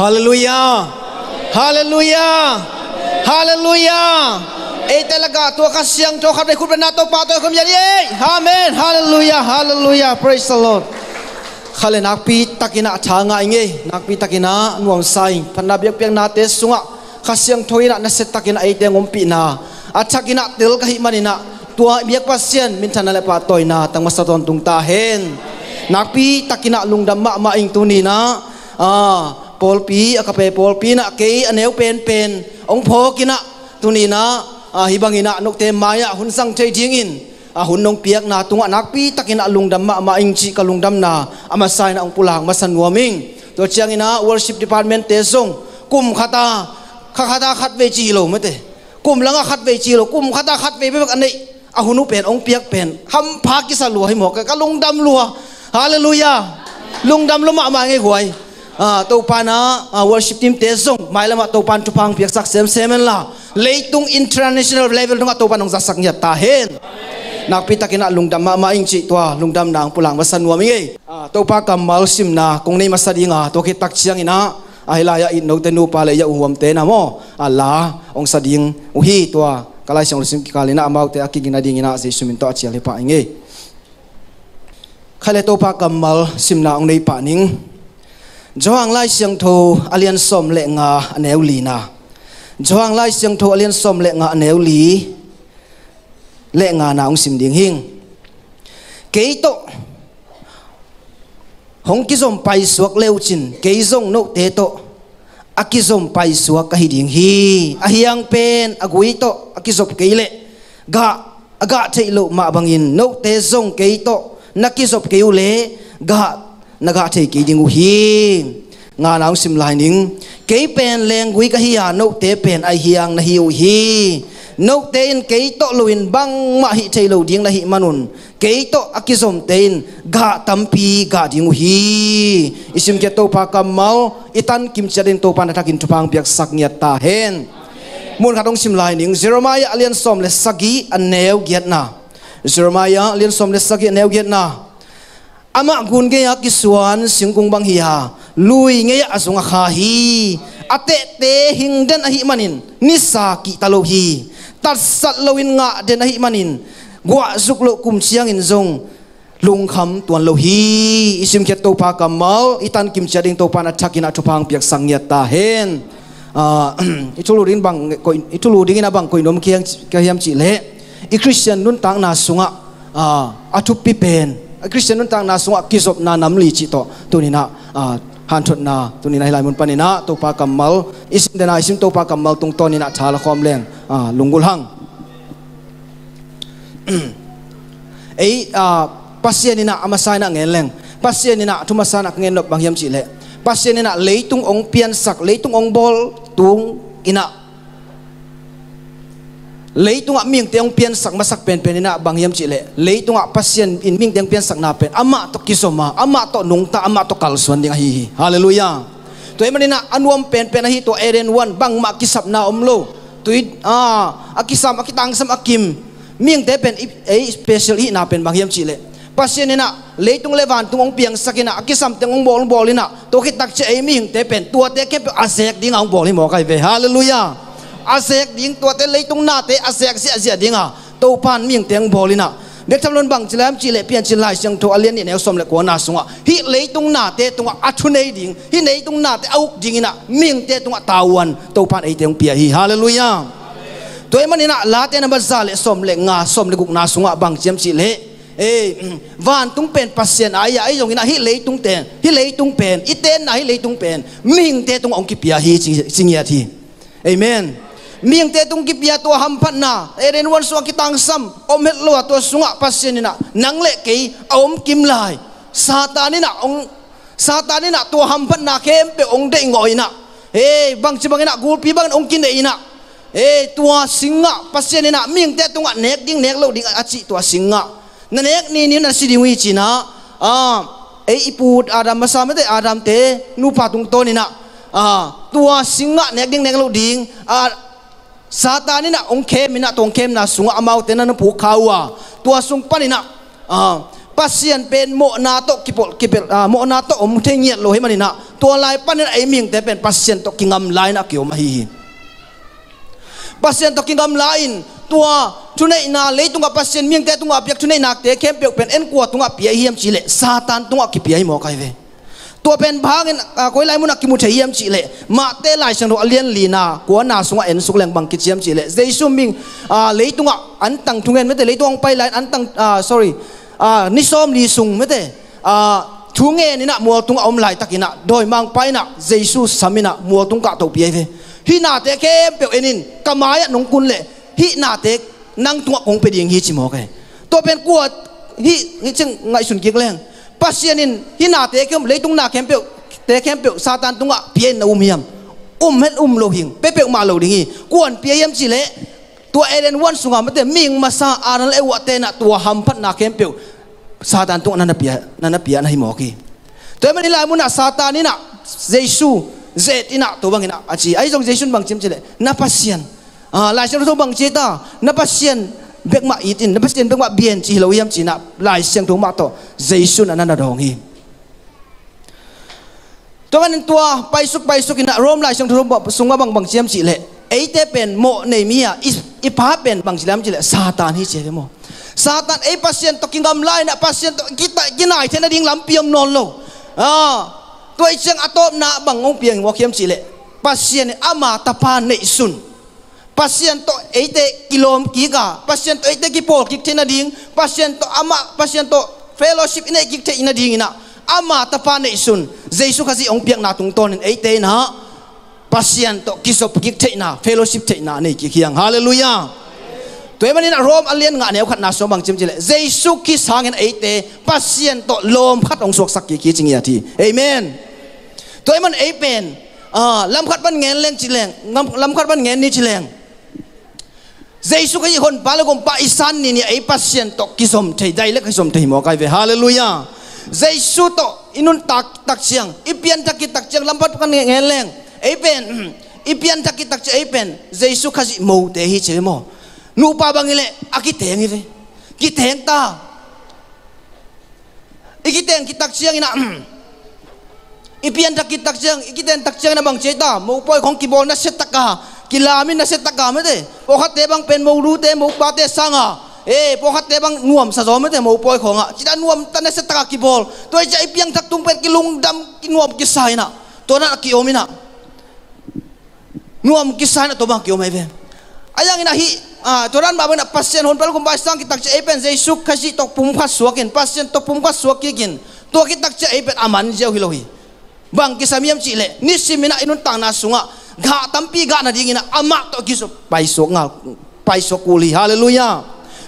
Hallelujah, Hallelujah, Hallelujah. Eh talaga tu akan siang tu akan ikut benda tu patut akan menjadi. Eh, amin. Hallelujah. Haleluya. Praise the Lord. Kalau nak pi takina thanga ini, nak pi takina nuang sai panda biak piang na te sunga khasiang thoina na set takina ai te ngompi na achakina tel ka hi na tua biak pasien minta thana le na tang masa ton tung ta nak pi takina lundam mak mak ing tunina ah polpi akape polpi na ke aneu pen pen ong pho kina tunina a hibangina nokte maya hun sang thei dingin a hun nong piak na tunga nak pi takina lungdam ma ma ing chi ka lungdam na ama sai na ong pulang masan nuaming to chiang ina worship department te song kum khata khata khat ve chi lo mate kum langa khat ve chi lo kum khata khat ve bek anei a hunu pen ong piak pen ham pha ki sa lu hi mo ka lungdam lu hallelujah lungdam lu ma ma nge huai ตูปานะวอร์ชิปทีมเตะซงไม่ละมาตูปานทุพังเพียกสักเซมเซมันละเลยตุงอินเตอร์เนชั่นแนลเลเวลตุงตูปานองจะสักเนียตาเฮนนักพิทักษ์นักลุงดำมามาอิงจิตวะลุงดำนางพูหลังมาสันวามีเงยตูปากำมัลซิมนะคงในมาสัดิงาตัวคิดตักเชียงอินะไอ้ลายอินโนเตนูปาเลยยาอุ่มเตนะโมอัลลาองสัดิงอุฮีตัวกลายเสียงลุงซิมกาลินะมาอุเตอคิกินาดิงินะซีซูมินโตอัจฉริยะเงยใครเลตูปากำมัลซิมนะองในปานิง Johang lai siang tho alian som le nga aneu li na Johang lai siang tho alian som le nga aneu li le nga na ong sim ding hing ke to hong ki zom pai suak leu chin ke zong no te to akizom pai suak ka hiding hi ahiang pen agui to akizop ke le ga aga thei lo ma bangin no te zong ke to nakizop ke u le ga na ga thei ki ding hi nga nau sim lai ning ke pen leng wi ka hi ya no te pen ai hiang na hiu hi nô te in ke to luin bang ma hi thei lo ding la hi manun ke to akizom te in tam pi ga ding hi isim ke to pa kam mau itan kim chadin to pa na takin tupang biak sak nhiệt ta hen mun ka dong sim lai ning jeremiah alian som le sagi an neo giat na jeremiah alian som le sagi an neo giat na ama gun ge ya kisuan singkung bang hi ha lui nge ya azunga kha hi ate te hingden ahi manin nisa ki talo hi tat sat loin nga den ahi manin gwa zuk lo kum chiang in zong lung kham tuan lo hi isim khet to pa kamal itan kim chading to pa na thakina pang piak sang sangya ta hen a itulu rin bang ko itulu ding na bang ko nom kiang kiam chi le i christian nun tang na sunga a athu pi pen Christian nun tang na sunga kizop na namli chi to na ah, han thut na ah, tunina ah, hilai mun panina to pa kamal isin dena isin to pa kamal tung to nina thala khom leng lungul hang ei pasian nina amasai na ngen leng pasian nina thuma sana ngen nok bang yam chi le pasian nina leitung ong pian sak leitung ong bol tung ina leitunga ming teong pian sak masak pen pen ina bangyam chile leitunga pasien in ming teong pian sak na pen ama to kisoma ama to nungta ama to kalsuan ding hihi haleluya to emani na anuam pen pen hi to eren one bang ma kisap na omlo to it ah akisam akitang sam akim ming te pen e special hi na pen bangyam chile pasien ina leitung levan tungong piang sakina akisam tengong bol bolina to kitak che e ming te pen tua te ke asek ding ang bolimo kai ve haleluya haleluya asek ding tua te leitung na te asek se azia dinga to pan miang teng bolina bek tham lon bang chilam chi le pian chin lai chang tho alian ni ne som le ko na sunga hi leitung na te tunga athunei ding hi neitung na te auk ding ina miang te tunga tawan to pan ei teng pia hi hallelujah toy manina la te na bazal le som le nga som le guk na sunga bang chiam chi le ê mm, van tung pen pasien ai ai dùng na hi lấy tung tên hi lấy tung pen ít tên na hi lấy tung pen mình tên tung ông kia hi chính chính amen miang te tung kipia to ham phat na eren wan suang ki tang sam om het lo to sunga pasinina nang le ke om kim lai satanina ong satanina to ham phat na khem pe ong de ngoina e bang bang e na gul pi bang ong kin de ina e tua singa pasinina miang te tunga nek ding nek lo ding aci tua singa na nek ni ni na si ding wi china a e iput adam sa te adam te nu pa tung to ni na a tua singa nek ding nek lo ding ah satani na ong khem na tong khem na sunga amau te na pu khawa tua sung panina a ah, pasien pen mo na to kipol kipel ah, mo na to om the nyet lo he manina tua lai panin ai e ming te pen pasien to kingam lai na kiom hi pasien to kingam lain tua tunai na le tunga pasien ming te tunga pek tunai nak te khem pek pen en kwa tunga pia hiam chile satan tunga kipia mo kai ve ตัวเป็นพังเงินก็ไล่มุนักกิมุเทียมจีเล่มาเตะไล่เชิงรัวเลียนลีน่ากัวน่าสงะเอ็นสุกแรงบังกิเทียมจีเล่เจสุมิงอ่าเลยตุงอ่ะอันตังทุงเงินไม่ได้เลยตุงไปไล่อันตังอ่า sorry อ่านิสอมลีสุงไม่ได้อ่าทุงเงินนี่นะมัวตุงอมไล่ตักินะโดยมังไปนะเจสุสามินะมัวตุงกะตัวเปียเฟฮีน่าเตะเข้มเปียวเอ็นินกามายะนงกุนเล่ฮีน่าเตะนั่งตุงอ่ะคงไปดิ่งฮีจิมอกเอตัวเป็นกัวฮีฮีจึงไงสุนกิกแรง pasianin hina te kem leitung na kem pe te kem pe satan tunga pien na um hiam um het um lo hing pe pe ma lo dingi kuan pia yam chi le tua eren wan sunga mate ming masa anal e wate na tua hampat na kem pe satan tung na na pia na na pia na hi himoki to mani la muna satan ina jesu zet ina to bangina achi ai jong jesu bang chim chile na pasian à lại cho nó bằng chế ta nó bắt xiên เบกมาอีตินเบสเนเบกมาเบียนจีโลยัมจีนับลายเสียงถงมาต่อเจสุนันนาดองฮีตัวนั้นตัวไปสุกไปสุกินะรวมลายเสียงถงบอกสุงว่าบังบังเสียมจีเละเอเตเป็นโมในมีอาอิพาเป็นบังเสียมจีเละซาตานฮิเจเดโมซาตานเอพัสเซียนตกิงกำไลนะพัสเซนกิตกินายเทนดิ่งลำเพียมนอนโลอ่าตัวไอเสียงอัตโตนะบังองเปียงวอกเสียมจีเละพัสเซียนอามาตาพานเนสุน pasien to eite kilom ki ga pasien to eite ki pol ki thena ding pasien to ama pasien to fellowship ina ki the ina ding ina ama ta pa nei sun jesu khazi ong piak na tung ton eite na pasien to kisop ki the na fellowship the na nei ki khiang hallelujah tuai na rom alien nga neu khat na so bang chim chile jesus ki sang en eite pasien to lom khat ong sok sak ki ki ching ya thi amen tuai man ei pen à ah, lam khat ban ngen leng chi leng lam khat ban ngen ni chi leng Giêsu cái gì hồn ba là gồm ba isan ni ni ấy pasien to kisom thầy đây là kisom thầy mua cái về hallelujah Giêsu to inun tak tak siang ipian tak tak siang lambat kan nghe leng ấy bên ipian tak tak siang ấy bên Giêsu cái gì mâu thế hi chơi mò nu ba bang ile aki thế nghe thế ki thế ta iki thế ki tak siang ina ipian tak tak siang iki thế tak siang na bang chơi ta mâu poi không kibon na set taka. กิลามินนาเซตกามเด้พวกเขเตบังเป็นมูรูเตมูบาเตสังอ่ะเอ้พวกเขเตบังนวมสะสมเมดมูปอยของอ่ะจิตานวมตันเสตกากิบอลตัวใจเพียงทักตุงเป็นกิลุงดำกินวมกิสายน่ะตัวนั้นกิโอมินะนวมกิสายน่ะตัวบังกิโอไม่เป็นอายังนะฮีอ่าตัวนั้นบางคนอะพัศยนหุนเปลุกบ้าสังกิตักจะเอเป็นเจสุขขจิตกปุ่มขัดสวกินพัศยนตกปุ่มขัดสวกินตัวกิตักจะเอเป็นอามันเจ้าฮิโลฮีบางกิสามีมจิเลนิสิมินะอินุตังนาสุงะ gha tampi gha na dingina ama to kisu paiso nga paiso kuli hallelujah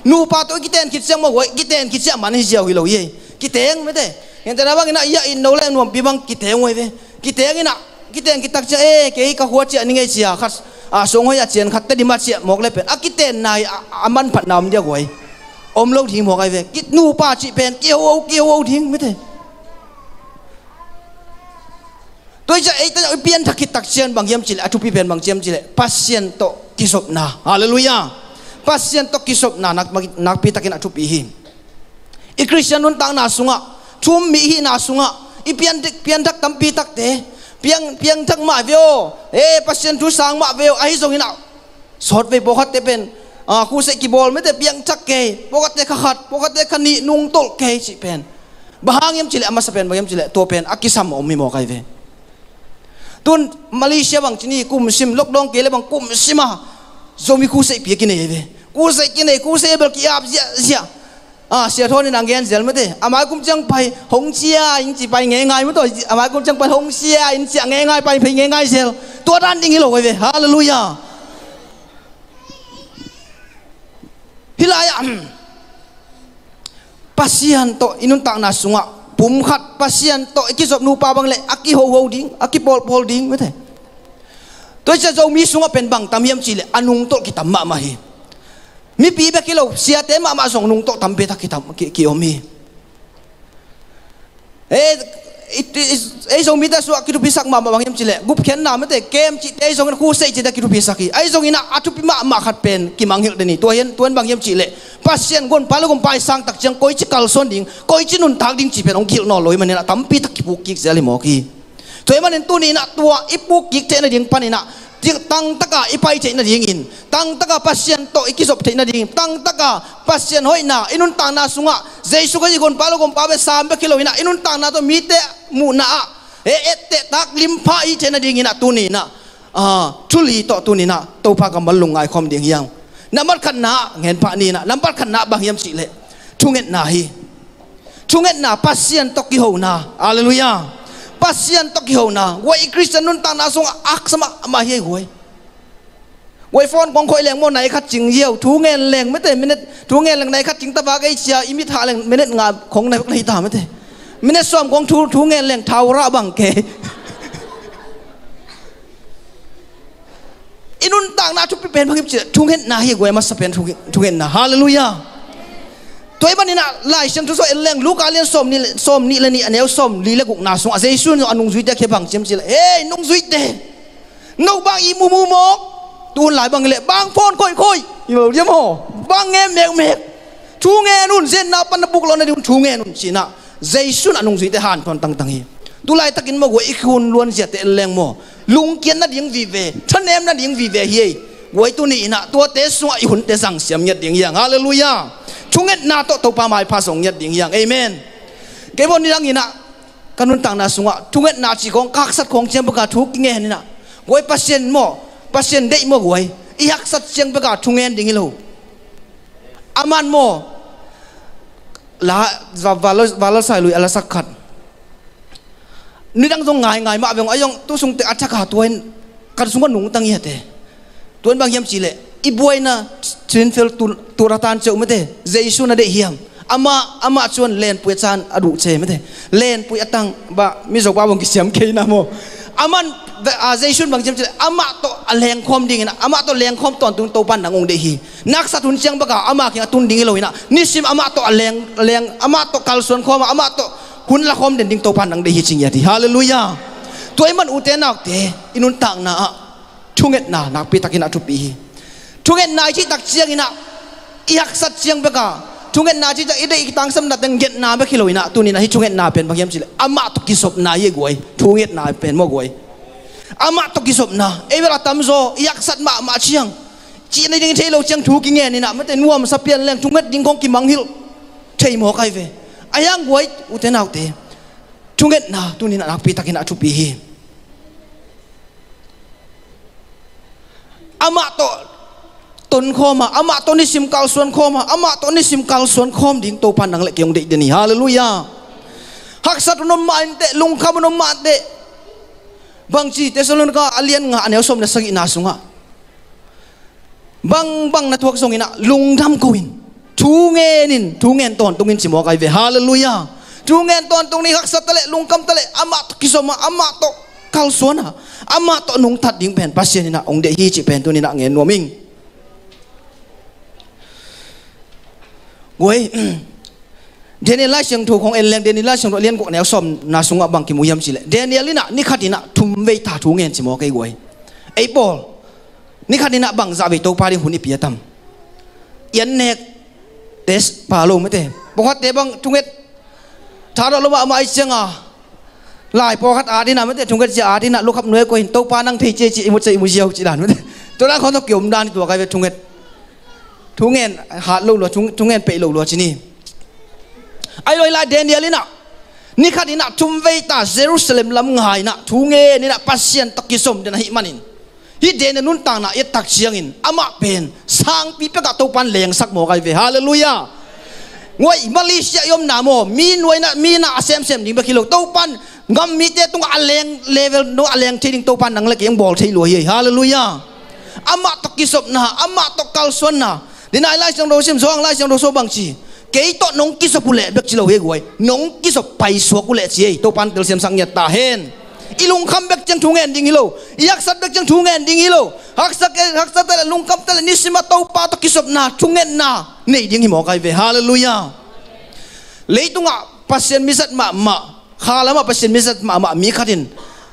nu pa to kiten kitsang mo wai kiten kitsa man hi jaw hilo ye kiteng me de ngen ta bang na ya in no le nuam bibang kiten wai ve kiten ina kiteng kitak cha e ke ka huwa cha ni ngai chia khas a à, song hoi a à, chen khat ta di ma chia mok le pe a à, kiten nai aman phat nam dia wai om lo thing mok ai ve kit nu pa chi pen kêu kêu thing me de tôi cho ấy tôi biên thắc tắc chen bằng yếm chile chụp bên bằng yếm chile patient to kisop na hallelujah patient to kisop na nak nak pi takin atupi hi i christian nun tang na sunga chụp mi hi na sunga i pian dik pian dak tam pi tak te piang piang thak ma veo eh patient tu sang ma veo ai zong ina về ve khát te pen à khu sẽ kỳ bol mới te piang thak ke bokhat te khat khát te khani nung tol ke chi pen bahang yam chile pen, à, amasapen yam chile to pen akisam à, omi mi mo kai ve tun Malaysia bang chỉ ah. ah, ni sim lockdown kia là bang kum sima à zombie cú sẽ biết cái này về cú sẽ cái này cú sẽ bằng kia áp dạ dạ à sẽ thôi nên nghe gì mà thế à mai cũng chẳng phải hong chia anh chỉ phải nghe ngay mới thôi à mai cũng chẳng phải hong chia anh chỉ nghe ngay phải phải nghe ngay gì tôi đang định hiểu về hallelujah hilaya pasian to inun tak na sunga bum khat pasien to ki job nu pa bang le aki ho ho ding aki pol pol ding me the tôi sẽ dâu mi xuống bên bằng tam hiểm chỉ là ăn nung tốt cái tầm mạ mà hi mi pi bé kia lâu xia té mạ mạ sòng nung to tầm bé ta cái tầm kia kia mi ê it is ai eh, jong mita su akidu pisak ma bang yam chile gup khen na mate kem chi te jong khu ina atu pi ma pen ki hil deni tuan tuan bang yam pasien gon palu gon pai tak chang koi chi kal ding koi chi nun thak ding chi tak ki puk ki zali tu ni na tua ipuk ki te na ding tiếng tăng tất cả ipai chạy na ding in tăng tất cả pasien to ikisop chạy na ding tăng tất cả pasien hoi na inun tang na sunga jesu ka jigon palo gom pa be sam be kilo ina inun tang na to mite mu na a e e te tak limpa pha chạy na ding ina tu ni na à chú lý tọ tu ni na tàu pa cầm lùng ai không điện yang nắm bắt khăn na nghen pa ni na nắm bắt khăn na bang yam chị lệ chung na hi chung na pasien to ki ho na Alleluia. ปัสยันตกิฮนา วัยคริสเตียนนุนตานาสงอักสมะมาเฮยวย วัยฟอนของคอยแรงโมไนคัดจิงเยี่ยว ทูเงินแรงไม่เต็มมินเนตทูเงินแรงไนคัดจิงตะวากไอเชียอิมิธาแรงมินเนตงาของในพวกในตาไม่เต็มมินเนตซอมของทูทูเงินแรงเท่าวระบังเกออินุนต่างนาทุกปีเป็นพระคิมเจทุงเงินนาเฮกวยมาสเปนทุงเงินนาฮาเลลูยา toy ban ina lai sem tu so eleng luka lian som ni som ni lani anel som li la guk na so ase sun anung zui te ke bang chem chila hey nung zui te nau bang i mu mu mok tu lai bang le bang phone koi koi i mo yem ho bang nge mek mek chu nge nun zen na pan buk lo na dun chu nge nun china jaisun anung zui te han ton tang tang hi tu lai takin mo wei khun luôn zia te eleng mo lung kian na ding vi ve than em na ding vi ve hi wei tu ni na tua te so i hun te sang siam yat ding hallelujah chunget na to to pa mai phasong yat ding yang amen ke bon nilang ina kanun tang na sunga chunget na chi kong kak sat kong chem ka thuk nge ni na goi pasien mo pasien dei mo goi i hak sat cheng ka thungen ding lo aman mo la valo valo sai lui ala sakhat ni dang zong ngai ngai ma veng ayong tu sung te athaka tuen kan sunga nung tang yate tuen bang yam chi le ibuai na chinfel turatan cheu mate jaisu na de hiam ama ama chuan len pui chan adu che mate len pui atang ba mi jok ba bong ki siam ke na mo aman a jaisun bang chem ama to leng khom ding na ama to leng khom ton tung to pan na ngong de hi nak sa thun chiang baka ama ki atun ding loina nisim ama to leng leng ama to kal suan khom ama to hun la khom den ding to pan nang de hi ching ya thi hallelujah toy man uten nak te inun tang na chunget na nak pi takin atu pi chúng em nói chỉ đặc chiang ina iak sát chiang beka à? chúng em nói chỉ cho ít ide tang sam đặt đang nhận na bek hilo na, tu ni na hi chúng em na pen bang yam chile ama to kisop na ye guai chúng em na pen mo guai ama to kisop na evela tamzo iak sát ma ma chiang chỉ này đừng thấy lâu chẳng thú kinh nghe này na, mất tên nuông sắp biến lên chúng hết đinh con kim mang hiệu thấy mò cái về ai ăn quấy u thế nào thế chúng hết na, tu nên nào bị tắc nào chụp bị hi ama ton khoma ama toni sim kal suan khoma ama toni sim kal suan khom ding to pandang lek yong de deni haleluya hak sat no ma inte lung kham no ma de bang chi te solon ka alien nga ane som na sagi na sunga bang bang na thuak song ina lung dam koin thu nge nin thu nge ton tungin simo kai ve haleluya thu nge ton tung ni hak sat tale lung kham tale ama to kisoma ama to kal suana ha. ama to nung thad ding pen pasien ina ong de hi chi pen tu ni na nge nuaming no ngồi Daniel lai sang thu khong eleng Daniel lai sang liên quốc neo som na sung sunga bang ki muyam chile Daniel ina ni khatina thum ve ta thu ngen chimo kai goi ei bol ni khatina bang za dạ ve to pari huni piatam yan nek tes pa lo mate hát te bang thunget tha ro lo ma mai chenga à? lai bokhat a dina mate thunget cha a dina lo khap noi ko hin to pa năng nang thei che chi mu che mu jiao chi dan mate to la khon to kyom dan to kai ve thunget ทุงเงินหาลูกหลวทุงทุงเงินไปลูกหลวจีนี่ไอ้ลอยลาเดนเดียลินะนี่ขัดนี่นะทุมเวตาเยรูซาเล็มลำง่ายนะทุงเงินนี่นะปัสยันตักกิสมเดนหิมันินฮิเดนนุนต่างนะเอตักเชียงินอามาเป็นสร้างปีเปกะตุปันเลียงสักโมกันเวฮาเลลูยางวยมาเลเซียยมนามอมีหน่วยนะมีนะเซมเซมดิ่งไปกิโลตุปันงำมีเตตุงอเลงเลเวลโนอเลงที่ดิ่งตุปันนังเล็กยังบอลที่รวยฮาเลลูยาอามาตักกิสมนะอามาตักกัลสวนนะ đến ai lai trong đồ xem giang lai trong đồ số bằng chỉ cái tội nóng kia sập lệ bẹc chỉ lâu hê guai nóng kia sập bay xuống cú lệ chỉ to pan tel xem sang nhật ta hen ilung kham bẹc chẳng thung en hắc hilo yak sat bẹc chẳng đi en ding hắc hak sak hak sat tel lung kham tel ni sima to pa to kisop na thung en na nei ding hi mo cái về hallelujah lấy tung ạ pasien misat ma ma khá lắm mà pasien misat ma ma mi khát in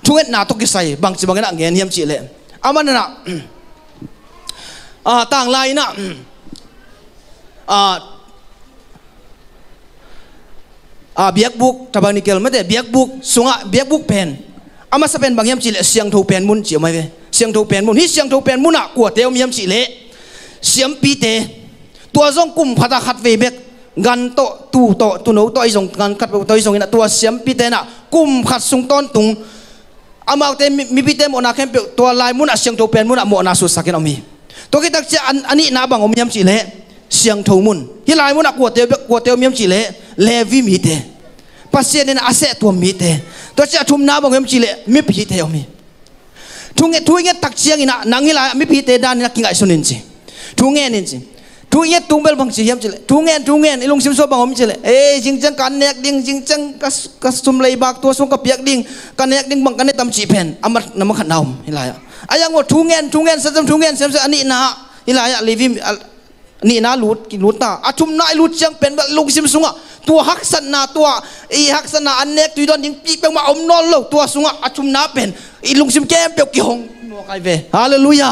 thung en na to say, bằng chỉ bằng cái nặng nghe hiểm chỉ lệ aman na à tàng lai na à à biếc buk tabang ni kel mate biếc buk sunga biếc buk pen ama sa pen bangyam chile siang tho pen mun chi mai ve siang tho pen mun hi siang tho pen mun a ko te om yam chi le siam pi te tua zong kum phata khát ve bek gan to tu to tu no to izong gan khat to izong ina tua siam pi te na kum khát sung ton tung ama te mi pi te mo na khem pe tua lai mun a siang tho pen mun a mo na su sakin omi to ki tak cha ani na bang om yam chi le siang thâu mun hi lai mun akwa te akwa te miam chi le vi mi te pasien nên ase tuam mi te to cha thum na bang em chi le mi pi te mi thunge thunge tak chiang ina nangi la mi pi te dan na kingai sunin chi thunge nin chi thunge tumbel bang chi yam chi le thunge thunge ilung sim so bang om chi le e jing chang kan nek ding jing chang kas kas sum lei bak to sung ka piak ding kan nek ding bang kan tam chi pen amar namak naum hi lai ayang à, wo thungen thungen sa jam thungen sem sa ani na hi lai levi นี่นะลูดกินลูดนะอาชุมนายลูดเชียงเป็นแบบลุงซิมสุงะตัวฮักสนาตัวอีฮักสนาอันเนกตุยดอนยิงปีเป็นมาอมนอนโลกตัวสุงะอาชุมนาเป็นอีลุงซิมแก้มเปียวกี่หงนัวใครเวฮาเลลูยา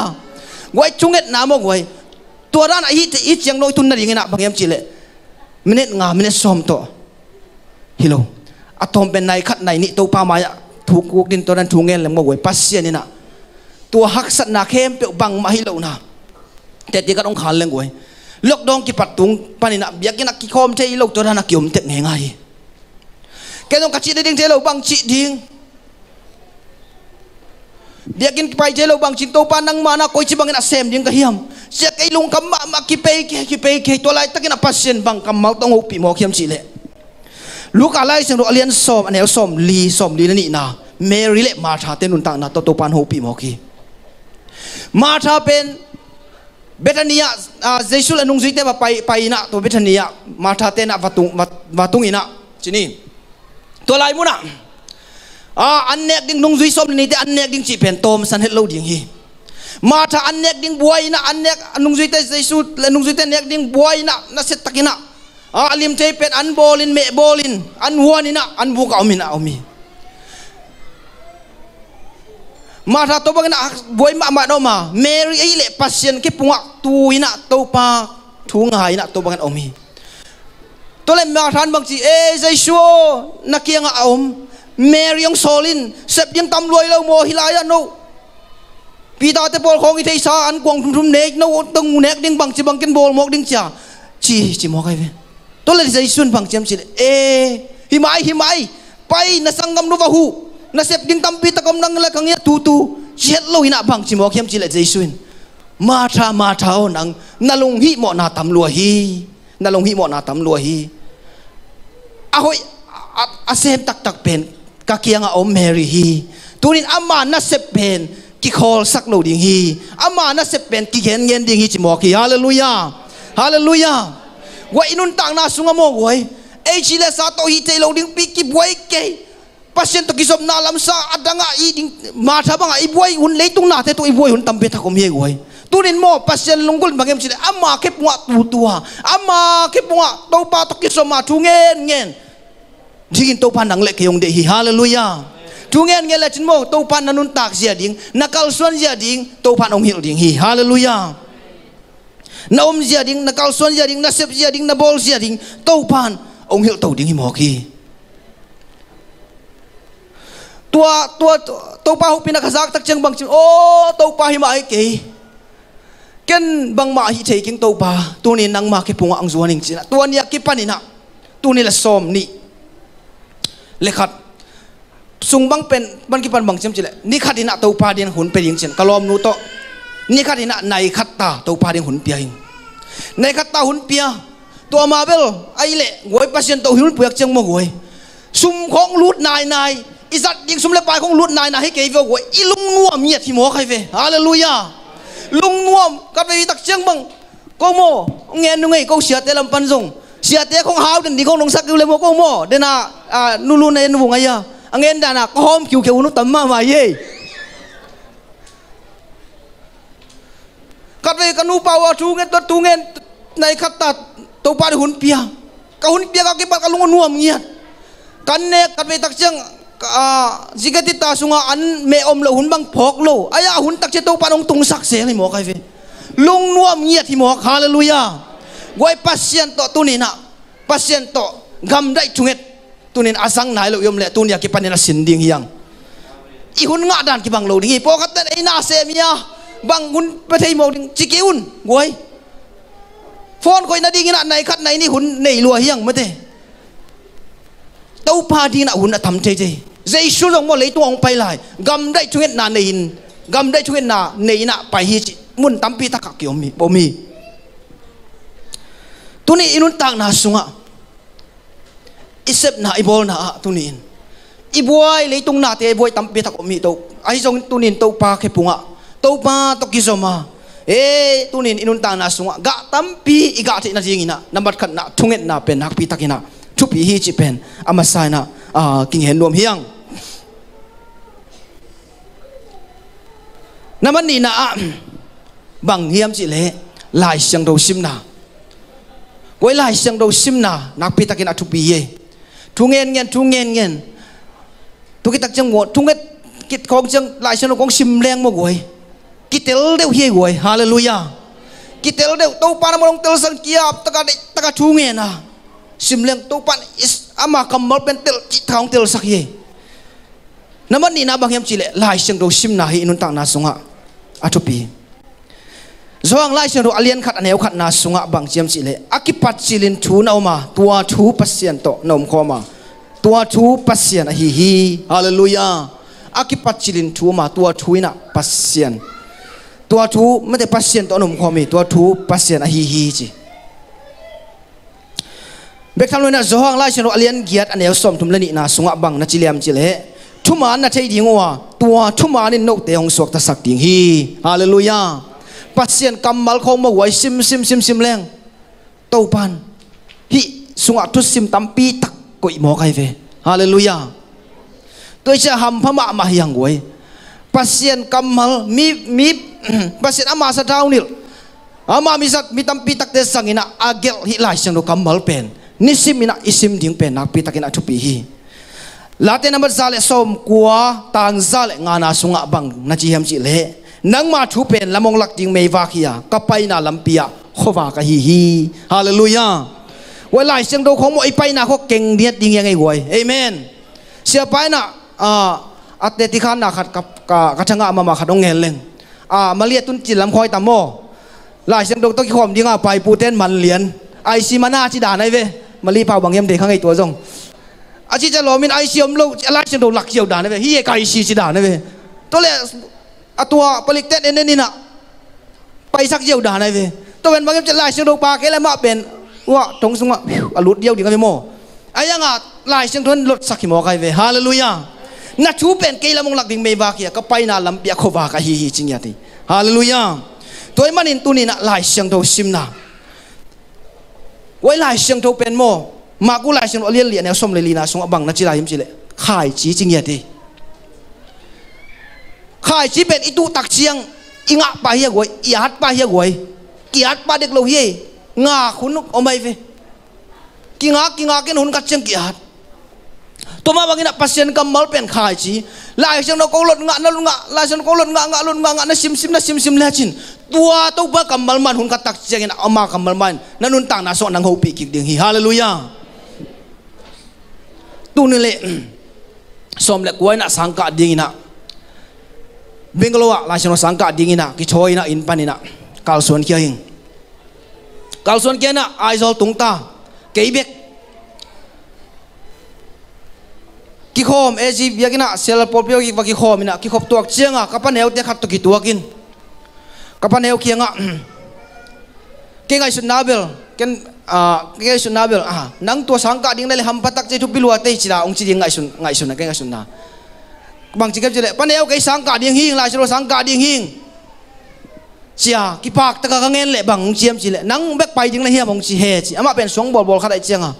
ไว้ชุงเอ็ดนามกไว้ตัวด้านอีอีเชียงโนยตุนนั่นยังไงนะบางยามจิเลมินเนงามินเนสอมตัวฮิโลอะทอมเป็นนายขัดนายนี่ตัวปามายถูกกุกดินตัวนั้นถูกเงินเลยมัวไว้ปัสเซียนี่นะตัวฮักสนาเข้มเปียวบังมาฮิโลนะแต่ที่ก็ต้องขานเลย่งไว้ลกดองกิปัดตุงปานินักเบียกินักกิคอมใช่ลกจนนักกิมเต็งไงแกต้องกัดชีดดิ้งใจเราบังชีดดิ้งเบียกินไปใจเราบังชีดโตปานังมานักคอยชิบังกินักเซมดิ้งกะเฮียมเสียกไอ้ลุงคำมามากิเปย์กิเปย์กิตัวไรตะกินักพัชเชนบังคำเมาต้องหุบปีหมอกเฮียมชีเลลูกอะไรสิงรู้เลียนสอมอันเดียวสอมลีสอมลีนี่นะเมรีเลมาชาเตนุนต่างนะโตโตปานหุบปีหมอกีมาชาเป็น Bethania, à, Jesus là anung zite ba pai pai na to Betania matha te na vatung vatung ina chini to lai muna anh à, annek ding nung zui som ni te annek ding chi pen tom san hết lâu ding hi anh annek ding buai na anh annek nung zui te Jesus là nung zui te nek ding buai na na sẽ set takina a alim chế pen an bolin mẹ bolin an huan ina an buka omina omi mà ra tôi bằng nạc với mạ mạ đâu mà Mary ấy lệ pasien cái bụng tui nạ tâu pa thu ngài nạ tôi bằng ông hi tôi lại mà ran bằng chị ê dây xua nạ kia ngạ ông Mary ông solin sếp yên tâm lôi lâu mô hi lại ra nụ vì ta tế bol không thì thấy sao ăn quăng thum thum nét nó tung ngu nét đinh bằng chị bằng cái bol một đinh chả chỉ chỉ một cái về tôi lại dây xuyên bằng em chị ê hi mai hi mai bay na sangam nu vahu nasep ding kampi takom nang la kang ya tu tu jet lo ina bang chi mo khiam chi la jaisuin ma tha ma thao nang nalung hi mo na tam lua hi nalung hi mo na tam lua hi a hoi a sem tak tak pen ka kianga om mary hi tunin ama na sep pen ki khol sak lo ding hi ama na sep pen ki gen gen ding hi chi mo ki hallelujah hallelujah wa inun tang na sunga mo goi ai chi la sa to hi te lo ding pi ki boi ke pasien tu kisop na lam sa adanga i ding ma tha banga i boy hun leitung na te to i boy hun tambe tha kom ye goi turin mo pasien lungul mangem chi amma ke puwa tu tua amma ke puwa to pa to kisop ma thu ngen ngen jin to pa nang le ke yong hallelujah thu ngen ngen mo tau pa nan nun tak sia ding nakal suan sia ding to pa nong hil ding hi hallelujah na om sia ding nakal suan sia ding na sia ding na bol sia ding to pa ong hil to ding hi mo ki ตัวตัวตัวป้าหุบพินักจักตักเชียงบางชิโอ้ตัวป้าหิมาอีกยเก่งบางมาหิเชกิงตัวป้าตัวนี้นางมาเ็ิปงอังจวนิงจินะตัวนี้คิปันินะตัวนี้ละสมนี่เลขัดสุงบางเป็นบางคิปันบางชิมจิเลนี่ขัดินะตัวป้าเดียนหุ่นเป็นยิงจินกะลอมนู่โตนี่ขัดินะในขัดตาตัวป้าเดียนหุ่นเปียงในขัดตาหุ่นเปียตัวมาเบลไอเล่หวยปัสยันตัวหุ่นเปียกเชียงมาวยสุ่มของลูดนายนาย izat ding sum le pai khong lut nai na he ke vo go ilum nuam nhiệt thì mo khai về hallelujah lung nuam các vị tắc chiang bằng cô mô nghe nu ngay câu xiết làm pan dùng xiết không hao đến đi không nông sắc kêu lên mô cô mô đến à à nu lu này nu vùng ấy à anh à, em đàn à có hôm kiểu kiểu nó tấm mà mà ye các vị các nu bao chú à, nghe tuất tu nghe này khát tạt tàu pa đi hun pia các hun pia các cái bạn các lung nuam nhiệt cắn nè các vị tắc chiang jigati ta sunga an me om lo hun bang phok lo aya hun tak che to panong à, tung sak se ni mo kai ve lung nuam nya thi mo hallelujah goi pasien to tunin na pasien to gam dai chunget tunin asang nai lo yom le tunia ki panin asin ding hiang i hun nga dan ki bang lo ding po kat ai na se mia bang hun pa thei mo ding chi ki un goi phone koi na ding na nai khat nai ni hun nei lua hiang mate ต้าพาดีนะหุ่นทำเจเจเจสุลงมาเลยตัวองไปเลยกำได้ช่วยนาในนกำได้ช่วยนาในนะไปฮิจมุนตั้มปีทักเกี่ยวมีบ่มีตัวนี้อินุนต่างนาสุงะอิเซบนาอิบอลนาตัวนี้อิบวยเลยตรงนาเทะบวยตั้มปีทักมีตัวไอ้ทรงตัวนี้ตัวปลาเขปุงะตัวปลาตกิโซมาเอ้ตัวนี้อินุนต่างนาสุงะกะตั้มปีอีกะที่นาจริงนะนับขันนะทุ่งเงินนาเป็นนักปีทักินะทุบีฮีจิเป็นอามาไซนะอ่ากิงเห็นรวมเฮียงนั่นมันนี่นะบังเฮียมจิเล่ลายเสียงดูซิมนาไว้ลายเสียงดูซิมนานักพิทักษ์นักทุบีเยทุงเงินเงินทุงเงินเงินทุกิตักจังหวดทุงเงินกิดของจังลายเสียงดูของซิมแรงมากเว้ยกิเตลเดียวเฮียเว้ยฮาเลลูยากิเตลเดียวตัวปานมองเตลสันกิอาบตะกาตะกาทุงเงินนะ sim leng to pan is ama kamol pen tel chi thong tel sak ye naman ni na bang yam chile lai sing do sim na hi nun tang na sunga atopi zong lai sing do alien khat aneu khat na sunga bang chiam chile akipat chilin thu na ma tua thu pasien to nom khoma tua thu pasien hi hi hallelujah akipat chilin thu ma tua ina pasien tua thu mate pasien to nom khomi tua thu pasien hi hi chi เบคทำเลยนะจวังไล่ชนรอเลียนเกียรติอันเดียวสมทุมเลนี่นะสงะบังนะจิเลียมจิเลทุมานะใช่ดีงัวตัวทุมานี่นกเตยองสวกตะสักดิงฮีฮาเลลูยาปัจเจียนกำมัลคงมาไหวซิมซิมซิมซิมแรงเต้าปันฮีสงะทุสิมตัมปีตักกุยหมอกไอเฟฮาเลลูยาตัวเจะหำพม่ามาอย่างไว้ปัจเจียนกำมัลมีมีปัจเจียนอามาสะดาวนิลอามามิสักมีตัมปีตักเตสังอินะอาเกลฮิไลชนโนกำมัลเป็นนิสิมินักอิสิมดิ้งเป็นนักปิตักินักจุปีฮีลาเตนัมบจซาเลส้มกัวตังซาเลงานาสุงะบังนาจิฮัมจิเลนังมาทุเป็นละมงลักดิ้งเมย์วาคิยาคาไปนาลัมพิยาโควากะฮีฮีฮาเลลูยาเวลาเสียงดูของมวยไปนาโคเก่งเดียดดิ้งยังไงวยเอเมนเสียไปนาอ่าอัตเตติคานาขัดกับกับกัจะงะมามาขัดองเงลนเลงอ่ามาเลียตุนจิลลัมคอยตามโมหลายเสียงดูต้องขอมดิ่งอ่ไปปูเต้นมันเลียนไอซีมาหน้าจิดาในเวมาลีพาวบางเยี่ยมเด็กข้างไอตัวจงอาชีจะรอมินไอเชียมลูกอะไรเชียงโดนหลักเชียวด่านเลยเฮียกาไกชีชิด่านเลยตัวเละตัวผลิตเต้นเน้นนี่นะไปสักเยี่ยวด่านเลยตัวเป็นบางเยี่ยมจะไล่เชียงโดนปากแค่ละมาเป็นว่าตรงสงะอลุดเยียวดีกันไปโม่ไอ้ยังอ่ะลายเชียงทนลดสักหิมอใครเว้ยฮาเลลูยานัชูเป็นเกลามงหลักดิ่งเมบากี้ก็ไปน่าลำเบียโควากะฮีฮีจริงยาตีฮาเลลูยาตัวอมันอินตุนีน่ะลายเชียงโดนซิมนาะ quay lại xem thâu bên mò mà cũng lại xem liên liền nếu xong lại lì na xong bằng nó chỉ là hiếm chỉ lệ khai chỉ chính nghĩa đi khai chỉ bên ít tu tạc chiang inga pa hiya goi iat pa hiya lâu kiat pa dek lo hi nga khunuk omai ve kinga kinga ken hun ka cheng kiat toma bangina pasien kam malpen khai chi la chang no kolot nga nalun nga la chang kolot nga nga lun nga nga na sim sim na sim sim la chin tua to ba kam malman hun katak chang ina ama kam man, nan untang na so nang ho pi king ding hi hallelujah tu ni le som le kwai na sangka ding nak, bengalowa la chang no sangka ding nak, ki choi nak, in panina kal suan kya ing kal suan kya aizol tungta kebek กิโคมเอจีเบียกินะเซลล์ปอพิโอกิบกิโคมินะกิโคบตัวเชียงอ่ะกับปันเอวเด็ขัดตุกิตัวกินกับปันเอวเคียงอ่ะเก่งไอสุนาเบลเก่งอ่าเก่งไอสุนาเบลอ่ะนั่งตัวสังกัดดิ้งได้เลยฮัมปัตักเจทุบปิลวัวเตจิลาองจีดิ้งไอสุนไอสุนเก่งไอสุนนะบางจีก็บจีเลยปันเอวเก่งสังกัดดิ้งหิงลายสโรสังกัดดิ้งหิงเชียกิปากตะกังเงินเลยบางองเชียมจีเลยนั่งแบกไปดิ้งเลยเฮียมองจีเฮจีอามาเป็นสวงบอลบอลขัดไอเชียงอ่ะ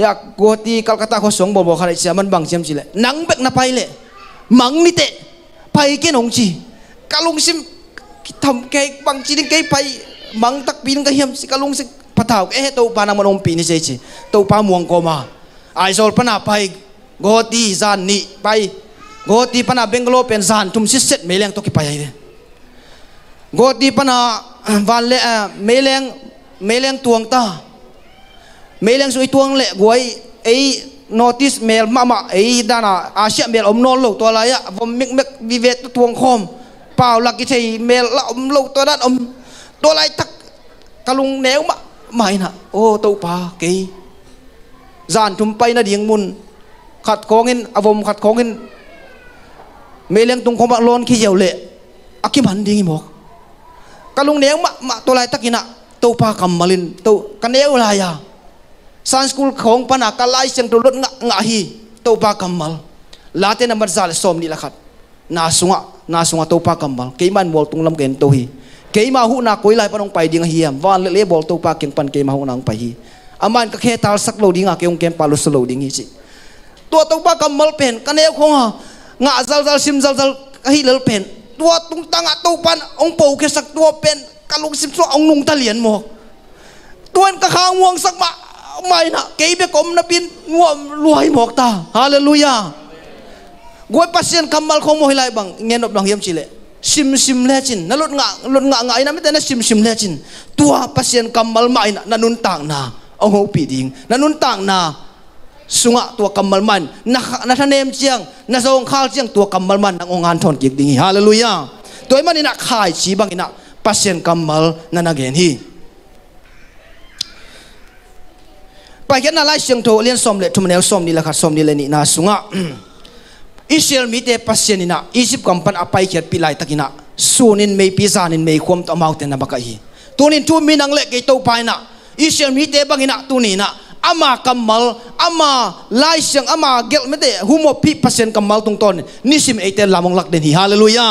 อยากกวดีกัลกัตตาโคสงบอกบอกขนาดเสียมันบังเสียมสิเลนังเบกนับไปเลยมังนิเตไปกินองจีกาลุงซิมทำแกบังจีนแกไปมังตักปีนก็เฮียมสิกาลุงซิพัฒนาเอ๊ะตัวปานามันองปีนี่ใช่จีตัวปามวงโกมาไอโซลปนาไปกวดีซานนี่ไปกวดีปนาเบงโลเป็นซานทุ่มซิสเซ็ตเมลียงตุกไปยังเด้กวดีปนาวันเล่เมลังเมลังตวงตา mấy lần rồi tuông lệ quay ấy notice mail mà mà ấy đã là asia mail om non lâu tôi lại á vom mic mic vi tôi tuông khom bảo là cái thầy mail là om lâu tôi đã ông tôi lại tắc kalung nếu mà mày nè ô tàu pa kỳ giàn thum bay na điên mun khát khó à avom khát khó ngin mấy lần tung khom bạc lon khi giàu lệ akim à, hẳn điên mọc kalung nếu mà mà tôi lại tắc kia nè tàu pa cầm malin tàu cái nếu là ya san school khong pana ka lai seng to lot nga nga hi to pa kamal late na marzal som ni lakhat na sunga na sunga to pa kamal keiman mol tung lam ken to hi keima hu na koi lai panong pai ding hiam van le le bol to pa ken pan keima hu nang pai hi aman ka khe tal sak lo dinga keung kem palu lo dingi chi tua to pa kamal pen kane khong ha nga zal zal sim zal zal hi lel pen tua tung tanga to pan ong po ke sak tua pen kalung sim so ong nung ta lien mo tuan ka khang wang sak ma ไม่นะเกยเบกอมนับบินงัวรวยหมอกตาฮาเลลูยา goi pasien kamal khong mo hilai bang ngen op dang yam chile sim sim lechin na lot nga lot nga nga ina meten sim sim lechin tua pasien kamal ma ina na nun tang na ong ho pi ding na nun tang na sunga tua kamal man na na thanem chiang na zong khal chiang tua kamal man nang ongan thon kik ding hallelujah toy man ina khai chi bang ina pasien kamal na na gen hi ไปเห็นอะไรเสียงโทเลียนสมเลยทุมแนวสมนี่แหละครับสมนี่เลยนี่นะสุงะอิเชลมีแต่ปัสเซนินะอิสิบกัมปันอภัยเขียนปีไลตะกินะสูนินไม่พิจานินไม่ควมต่อมาวเตนะบักอีตัวนี้ทุมีนังเล็กกี่ตัวไปนะอิเชลมีแต่บังินะตัวนี้นะอามากัมมัลอามาไลเสียงอามาเกลไม่ได้หุมอพิปัสเซนกัมมัลตรงต้นนิสิมเอเตลามงลักเดนฮิฮาเลลูยา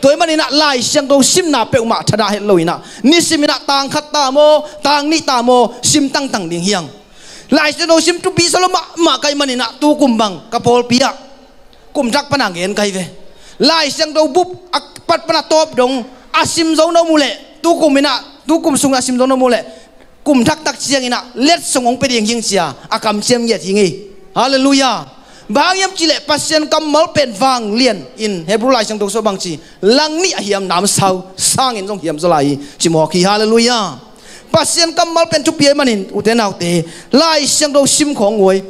ตัวเอ็มันนี่นะไลเสียงตัวซิมนาเปอุมาชดาเฮลลูยนะนิสิมนะต่างขัดตาโมต่างนิตาโมซิมตั้งตั้งดิ่งเฮียง lại sẽ nói sim tu bi sao mà mà cái mà nina tu kum bang cái pol pia kum rắc pan hàng yên cái về lại sang đâu búp pat pan top dong asim zong nó mule tu kum mina tu kum sung asim à, zong nó mule kum rắc tắc chiang ina let sung ông pe điên hieng sia akam à, chiam yết hieng hallelujah bang yam chile pasien kam mal pen vang lien in hebrew lai sang dong so bang chi lang ni à hiam nam sau sang in zong hiam zalai chi mo ki hallelujah pasien kam mal pen chu pie manin uten au te lai siang do sim khong ngoi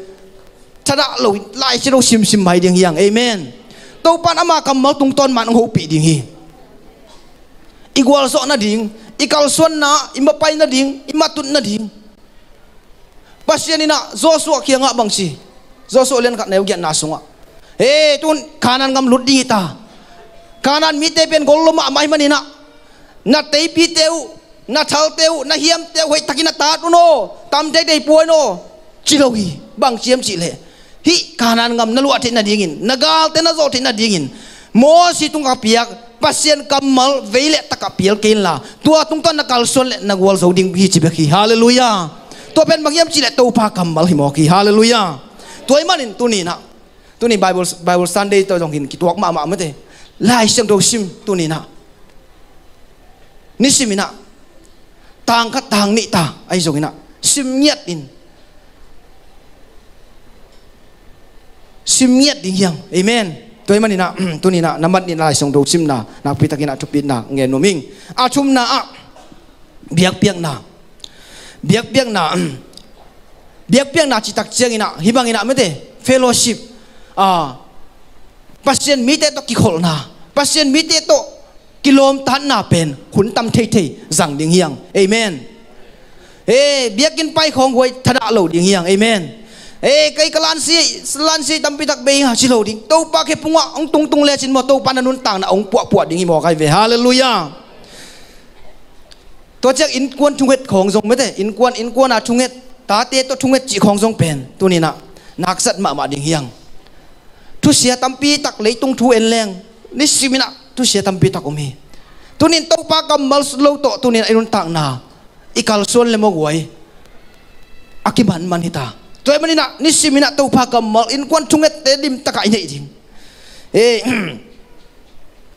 thada lo lai siang do sim sim mai ding yang amen to pan ama kam mal tung ton man ho pi ding hi igual so na ding ikal son na imba pai na ding imatun na ding pasien ina bang si bangsi joshua len khat neu gen na sunga e tun kanan gam lut ding ta kanan mi te pen gollo ma mai manina na tei pi teu na thal teu na hiam teu hoi takina ta tu no tam dei dei puai no chi lo bang chiam chi le hi kanan ngam na lua thina dingin nagal te na zo thina dingin mo si tung apiak pasien kamal veile takapiel kin la tua tung ton nakal sol le nagwal zo ding hi chi be hi hallelujah to pen bang yam chi le to pa kamal hi mo ki hallelujah toi manin tu ni na tu ni bible bible sunday to jong hin ki tuak ma ma ma te lai sang do sim tu ni na ni simina tang ka tang ni ta ai zo ina sim nyat in sim nyat ding yang amen toy man ina tu ni na namat ni lai song do sim na na pi takina tu pin na nge no ming a ah, chum na a ah. biak piak na biak piak na biak piak na chi tak chiang ina hibang ina me te fellowship a ah, pasien mi to ki khol na pasien mi to กิโลมตันนาเป็นขุนตาเทเทสั่งดิ่งเฮียงเอเมนเอเบียกินไปของหวยธนาโลดิ่งเฮียงเอเมนเอ้ไกกลานซีสลานซีตัมปิตักเบียชิโลดิ่งตัวปากเคปุงอ่ะองตุงตุงเลชินมอตัวปานนุนต่างนะองปวกปวดดิ่งหมอใครเวฮาเลลูยาตัวเจ้าอินกวนชุงเห็ดของทรงไม่ได้อินกวนอินกวนอาชุงเห็ดตาเตตัวชุงเห็ดจีของทรงเป็นตัวนี้นะนักสัตว์มามาดิ่งเฮียงทุเสียตัมปีตักเลยตุงทูเอ็นแรงนี่สิมินะ tu siya tampi tak umi. Tunin tau pa ka mal slow to tunin ayun tak na. Ikal sol le mogway. Akiban man hita. Tuwai man ina nisi minak tau pa ka mal in kwan tunget te dim taka inya ijing. Eh,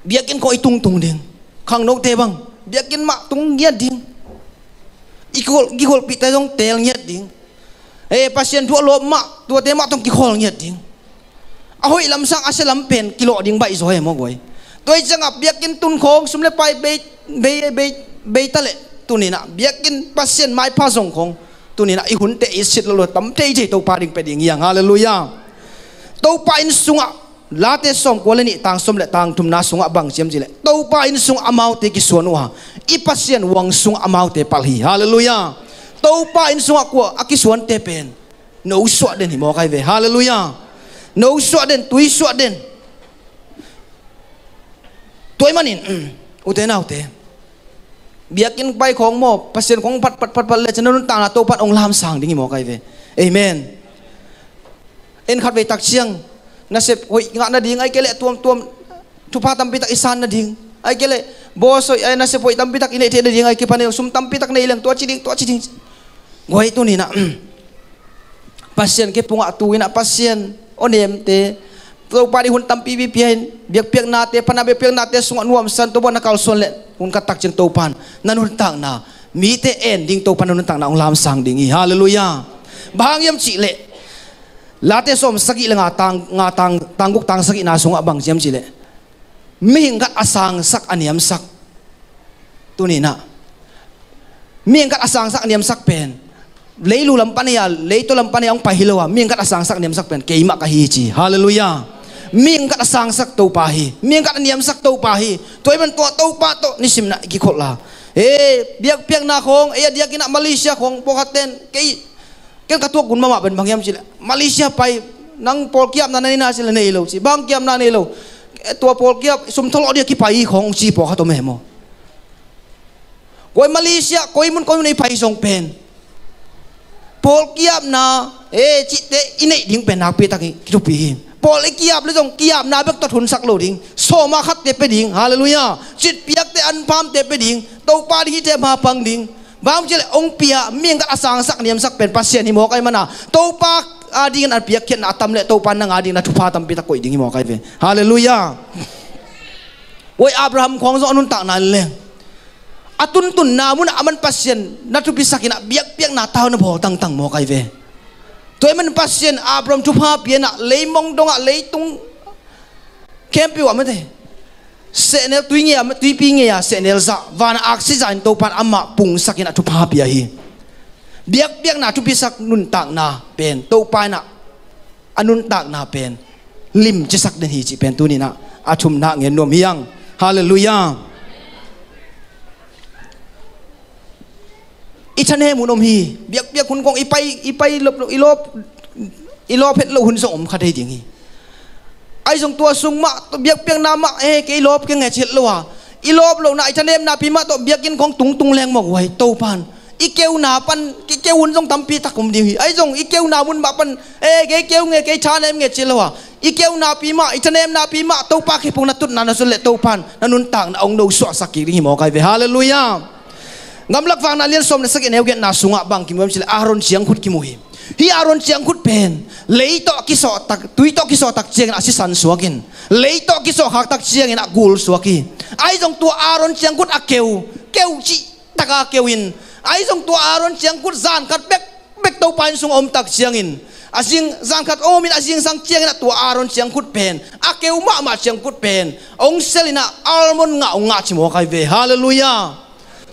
biakin ko itung tung ding. Kang nok te bang. Biakin mak tung ngiat ding. Ikol gihol pita yong tel ngiat ding. Eh, pasien dua lo mak dua te mak tung ngiat ding. Ahoi lamsang asal lampen kilo ding bai zoe mogway. Eh, tôi chẳng gặp biết kinh tun khong sum le pai be be be be ta le tu ni na biết kinh pasien mai pa song khong tu ni na i hun te i sit lo tam te je to pa ding pe ding yang hallelujah to pa in sunga la te som ko le ni tang som le tang thum na sunga bang chem ji le to pa in sung amau te ki suanu ha i pasien wang sung amau te pal hi hallelujah to pa in sunga ko akisuan te pen no suat den hi mo kai ve hallelujah no suat den tui suat den ตัวมันนี่อุเทนเอาเตะเบียกินไปของหมอเปอร์เซีนต์ของพัดพัดพัดพัดเลยฉันนั้นต่างตัวพัดองลามสังดิ่งหมอไก่เวเอเมนเอ็นขัดเวตักเชียงน่ะเสพโอ้ยงานนาดิ่งไอ้เกล็ดตัวมตัวมทุพาตัมปิตักอิสานนาดิ่งไอ้เกล็ดบอสไอ้น่ะเสพโอ้ยตัมปิตักอินเอเทนาดิ่งไอ้เกปันเอซุมตัมปิตักในเรื่องตัวจีดิ่งตัวจีดิ่งไอ้ตัวนี้นะเปอร์เซีนต์เก็บปุ่งอัตุวนนะเปอร์เซีนต์โอเนมเตะ tu pari hun tampi bi pian bi pian na te pana bi pian na te sungat nuam san to bona kal sonle hun ka tak jeng to pan nan hun tang na mi te en ding to pan nan tang na ong lam sang ding haleluya bang yam chi le la te som sagi la tang nga tang tangguk tang sagi na sunga bang jam chi le mi ngat asang sak aniam sak tu ni na mi ngat asang sak aniam sak pen lelu lampania ya, leito lampania ya, ang pahilawa mi ngat asang sak aniam sak pen keima ka hi chi haleluya Ming kat sang sak tau pahi. Ming kat niam sak tau pahi. Tu iman tua tau pa to ni sim nak gikot lah. Eh, biak piang nak hong, eh dia kena Malaysia hong pokaten. Kei kan katua gun mama ben bang yam sila. Malaysia pai nang pol kiap nan ni nasil ne ilo si. Bang kiap nan ilo. Eh, tua pol kiap sum tolo dia ki pai hong si pokato memo. Eh koi Malaysia, koi mun koi mun pai song pen. Pol kiap na, eh cik te ini ding pen nak pi tak ki ปอลไอ้กียบเลยจงกียบนาเบกตัดหุนสักโลดิงโซมาคัดเตไปดิงฮาเลลูยาจิตเปียกเตอันพามเตไปดิงตกปาดิเตมาพังดิงบางเจลองเปียเมียงกับอสังสักเนียมสักเป็นพัสเซีนิโมกันมานาะตกปาอาดิงอันเปียกเขียนอัตมเลตกปานังอาดิงนะทุพาตัมปิตะกุยดิงนิโมกันเป็นฮาเลลูยาวยอับราฮัมของจอนุนตักนั่นเลยอตุนตุนนามุนอามันพัสเซยนนัทุพิสักินะเบียกเปียกนาเท้านบ่อตั้งตั้งโมกันเป็น tôi mình phát hiện Abram chụp hấp yên à lấy mong đông à lấy tung kém biểu mà thế sẽ nè tuy nghe mà tuy pi nghe à sẽ nè dạ và na ác sẽ dành tàu pan amma pung sắc yên chụp hấp yên hi biếc biếc nào chụp bi sắc nun tạc na pen tàu pan na anun à, tạc na pen lim chỉ sắc đến hi chỉ pen tu ni na à chụp na nghe nuông hiang hallelujah chân he muốn ôm hi biếc biếc hun con ipai ipai lop ilop ilop hết lâu hun sộm khát thấy tiếng hi ai dùng tua sung mạ biếc biếc nam mạ cái ilop cái nghe chết lâu à ilop lâu nãy chân em na pi mạ tôi biếc con tung tung leng mọc quay tàu pan i kêu na pan cái kêu hun dùng tam pi tắc cùng đi ai dùng i kêu na muốn mạ pan cái kêu nghe cái cha em nghe chết lâu à i kêu na pi mạ i chân em na pi mạ tàu pa khi phong na tụt na nó lệ tàu pan na nun tảng na ông đâu sọ sạc kỹ đi mò cái về hallelujah ngamlak wang nalian som ne sakin heuget na sunga bang kim bam chile aron chiang khut ki muhi hi aron chiang khut pen leito ki so tak tuito ki so tak chiang asi san suakin leito ki so hak tak chiang ina gul suaki ai jong tu aron chiang khut akeu keu chi tak keuin ai jong tu aron chiang khut zan kat bek bek to pain sung om tak chiangin Asing zangkat omin asing sang chiang nak tua aron chiang kut pen akeu ma ma chiang kut pen ong selina almon ngau nga chimo kai ve hallelujah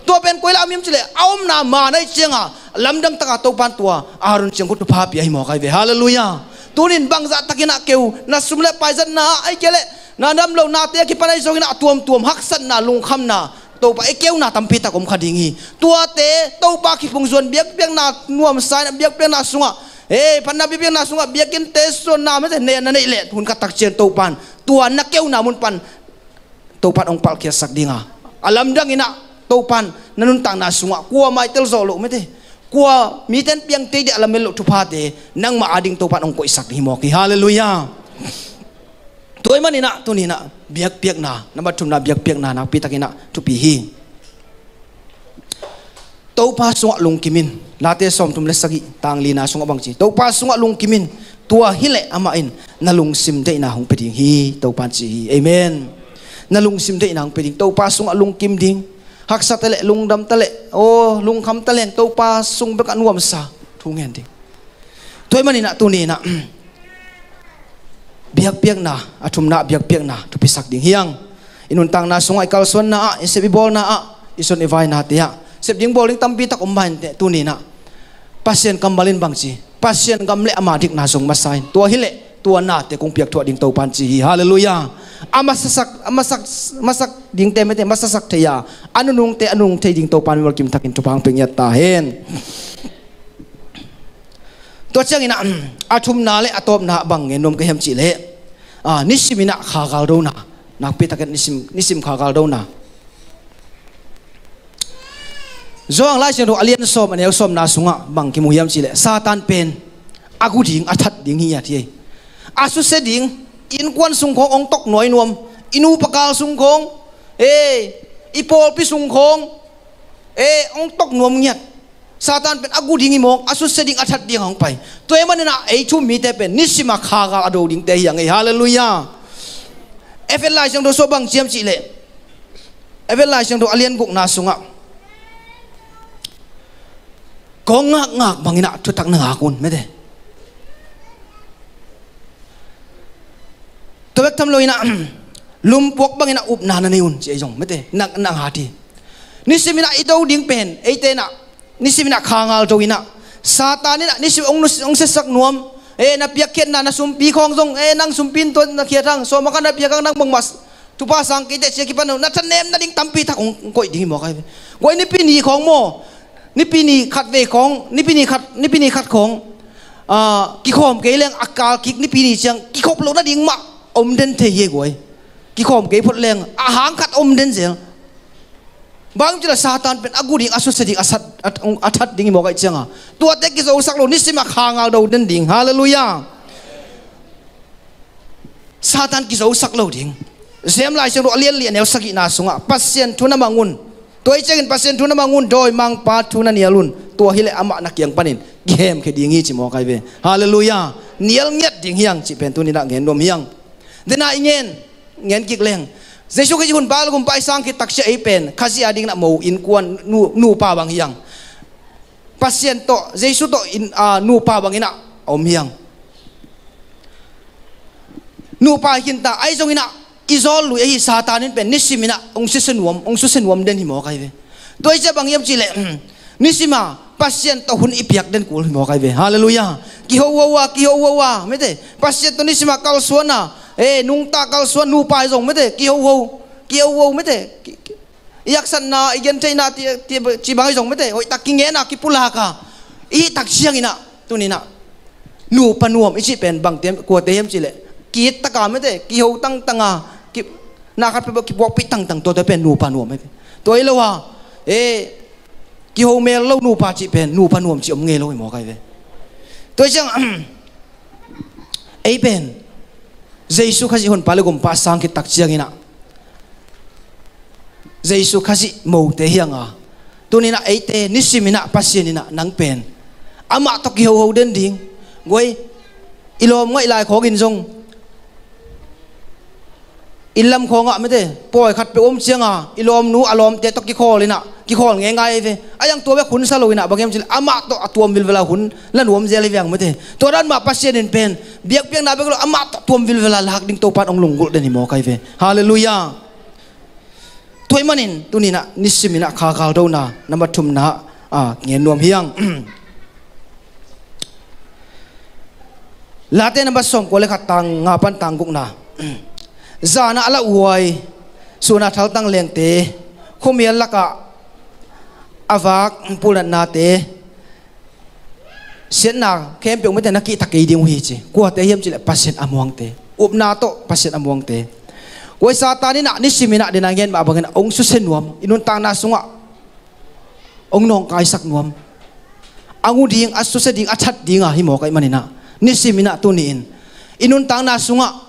tua pen koila mim chile aum na ma nai chenga lamdang taka to pan tua arun cheng ko tupa pi ai mo kai ve hallelujah tunin bangza takina keu na sumle paizan na ai kele na nam lo na te ki panai sogina tuam tuam haksan na lung kham na to pa ekeu na tampi ta kom khadingi tua te to pa ki pungzon biak biak na nuam sai na biak biak na sunga e panna biak na sunga biakin te so na me ne na nei le hun ka tak chen pan tua na keu na pan to pan ong pal kia sak dinga alam dang ina tô pan topan nanun tang na sunga kwa mai tel zo lo mete kwa mi ten piang te dia la melo thu pha te nang ma ading topan ong ko isak hi mo ki hallelujah toy mani na to ni na biak piak na na ba thum na biak piak na na pi takina tu pi hi tô topa sunga lung kimin late som tum le sagi tang li na sunga bang chi tô topa sunga lung kimin tua hile ama in na lung sim de na hong pe ding hi pan chi hi amen na lung sim de na hong pe ding topa sunga lung kim ding hak sa tele lung dam tele o lung kham tele to pa sung bek an wam sa thu ngen ding toy mani na tu ni na biak biak na athum na biak biak na tu pisak ding hiang inun tang na sungai kal son na a sebi bol na a ison evai na te ya sep ding bowling tampi tak umban te tu ni na pasien kambalin chi pasien gamle amadik na sung masain tua hile tua na te kung piak tua ding tau panci hi haleluya amasak ah, ah, amasak masak ding te mete masasak te ya anunung te anung te ding tau pan wal kim takin tupang ping yat tahen to chang ina mm, athum ah, na le atop na bang ngenom ke hem chi le a nisimina kha gal do na nak pe takin nisim nisim kha gal do na Zoang lai chen do alien som anel som na sunga bang kimu hiam chi le satan pen agu ding athat ding hi ya thi asu seding in kwan sungkhong ong tok noi nuam inu pakal sungkhong e ipol pi sungkhong e ong tok nuam nyat satan pen agu dingi mok asu seding athat ding hong pai toy man na ei chu mi te pen nisima kha ga ado ding te yang e hallelujah evel lai sang do so bang chiem chi le evel lai sang do alien guk na sunga có ngạc ngạc bằng cái nạ tôi tặng nàng hạc quân thế ตัวเอกทำลอยนะลุมพวกบางนะอุบนานันอุ่นเจ้าจงไม่เตนักนักหาดีนี่สิมินะอีโตดิ้งเป็นเอเตนะนี่สิมินะข้างาลตัวินะซาตานี่นะนี่สิองค์นุองค์เสสักนวมเอ้นับเพียกเขีนนะนัสุมปีของทรงเอ้นังสุมปินตัวนักเขียนทางสมกันนับเพียกนังบังมัสทุกภาษาอังกฤษเสียกี่ปันนัทเนมนั่นดิ้งตั้มปีทักองก้อยดิ้งบอกใอ้ก้อยนี่ปีนี้ของโมนี่ปีนี้ขัดเวของนี่ปีนี้ขัดนี่ปีนี้ขัดของอ่ากิคอมเกี่ยงอากาศกิกนี่ปีนี้เชียงกิคขบลงนั่นดิ้งมา om den te ye goi ki khom ke phut leng a à hang khat om den zel bang vâng, chila satan pen đi asu seding asat athat ding mo kai changa tu ate ki zo sak lo nisima ao do đến ding hallelujah sa satan ki zo sak lo ding zem lai chang ro lian lian neo saki na patient sunga pasien tôi mangun toi patient pasien thuna mangun doi mang pa thuna nialun tua hile ama nak yang panin game cái ke dingi chỉ mo cái ve hallelujah niel ngiat ding hiang chỉ bên tu ni nak nghe dom hiang dina ingen ngen kik leng jesu ki hun bal gum pai sang ki taksha e pen khasi ading na mau in kuan nu nu pa bang hiang pasien to jesu to in a ah, nu pa bang ina om hiang nu pa hin ta ai jong ina izol lu e satanin pen nisimina ong sisenwom ong susenwom den hi mo kai ve tôi sẽ bang yếm chile, lệ hmm, nisima pasien to hun ipiak den kul mo kai ve hallelujah ki ho wa wa ki ho wa wa mete pasien to nisima kal suana เอ้นุ่งตาเกาสวนนูไปส่งไม่เถอะกี่ยวโวเกี่ยวโวูไม่เถอะอยากสนาอีกยันใจนาที่ที่จีบังส่งไม่เถอะโอ้ยตักกินเงินนะกี่ปุละก่ะอีตักเชียงอินะตัวนี้นะนูปนวมอีชิเป็นบางเทียมกัวเทียมจีเลยกี่ตะการไม่เถอะกี่ยวตั้งตั้งอ่ะกี่าขัดไปบอกกีบวกปิดตั้งตั้งตัวเตีเป็นนูปนวมไม่เป็นตัวไอ้เลวะเอ้กี่ยวเมลเล่หนูปาจีเป็นนูปนวมจีอมเงี้ยเล่หมอใครเว้ยตัวเชียงไอ้เป็น Giêsu khasi hồn pale gom pa sang ki tak chiang ina Giêsu khasi mo te hiang a tunina eite nisimina pasienina nang pen ama to ki ho ho den ding goi ilom ngai lai khogin jong อินลำคงอ่ะไม่ได้ป่วยขัดไปอมเชียงอ่ะอิลอมนู้อารมณ์เตะตกกี่คอเลยนะกี่คอง่ายง่ายเว้ยไอ้ยังตัวเว้ยขุนสลุยนะบางอย่างจิอามาตัวตัวมิลเวลาขุนแล้วหนุ่มเจลีเวียงไม่ได้ตัวด้านมาพัศเชนินเป็นเบียกเบียงนาเบียกอามาตัวมิลเวลาลักดิ้งตัวปันองลงกุลเดนิโมกายเว้ยฮาเลลูยาตัวมันนี่ตัวนี้นะนิสิมินะขาขาวดนะน้ำมัดทุมนะอ่าเงี้ยนวมเฮียงลาเต้นบัสส่งก็เลยขัดตังงาปันตังกุกนะ zana ala uai suna thal tang leng te khumia laka avak pulan na te sen na kem pe umete na ki takai ding hi chi ko te hiam chi le pasen amuang te up na to pasen amuang te ko satani na ni simina de na ngen ma bangen ông su sen nuam inun tang na sunga ong nong kai sak nuam angu ding asu se ding achat ding a hi mo kai nà ni simina tu ni inun tang na sunga